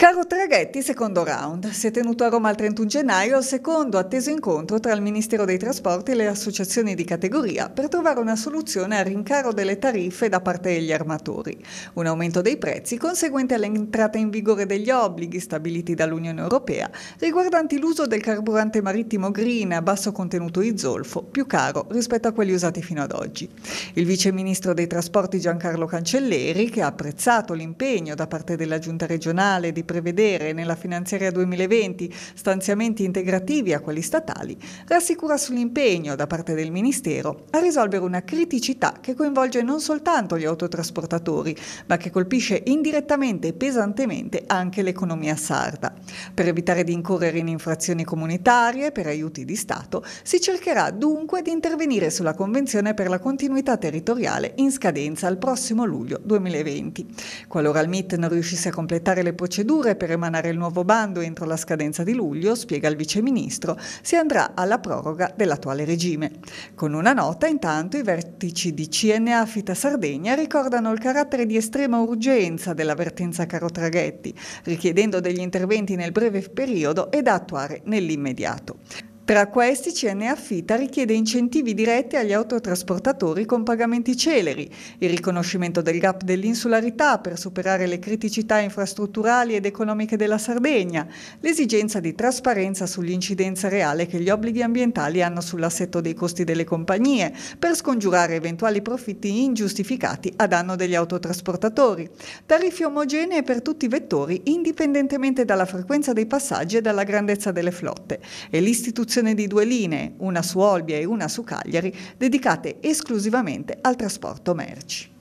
Caro Traghetti, secondo round. Si è tenuto a Roma il 31 gennaio il secondo atteso incontro tra il Ministero dei Trasporti e le associazioni di categoria per trovare una soluzione al rincaro delle tariffe da parte degli armatori. Un aumento dei prezzi conseguente all'entrata in vigore degli obblighi stabiliti dall'Unione Europea riguardanti l'uso del carburante marittimo green a basso contenuto di zolfo, più caro rispetto a quelli usati fino ad oggi. Il Vice Ministro dei Trasporti Giancarlo Cancelleri, che ha apprezzato l'impegno da parte della Giunta regionale di prevedere nella finanziaria 2020 stanziamenti integrativi a quelli statali, rassicura sull'impegno da parte del Ministero a risolvere una criticità che coinvolge non soltanto gli autotrasportatori, ma che colpisce indirettamente e pesantemente anche l'economia sarda. Per evitare di incorrere in infrazioni comunitarie per aiuti di Stato, si cercherà dunque di intervenire sulla Convenzione per la continuità territoriale in scadenza al prossimo luglio 2020. Qualora il MIT non riuscisse a completare le procedure, procedure per emanare il nuovo bando entro la scadenza di luglio, spiega il viceministro, si andrà alla proroga dell'attuale regime. Con una nota, intanto, i vertici di CNA Fita Sardegna ricordano il carattere di estrema urgenza dell'avvertenza caro traghetti, richiedendo degli interventi nel breve periodo e da attuare nell'immediato. Tra questi CNA Fita richiede incentivi diretti agli autotrasportatori con pagamenti celeri, il riconoscimento del gap dell'insularità per superare le criticità infrastrutturali ed economiche della Sardegna, l'esigenza di trasparenza sull'incidenza reale che gli obblighi ambientali hanno sull'assetto dei costi delle compagnie, per scongiurare eventuali profitti ingiustificati a danno degli autotrasportatori, tariffe omogenee per tutti i vettori indipendentemente dalla frequenza dei passaggi e dalla grandezza delle flotte e l'istituzione stazione di due linee, una su Olbia e una su Cagliari, dedicate esclusivamente al trasporto merci.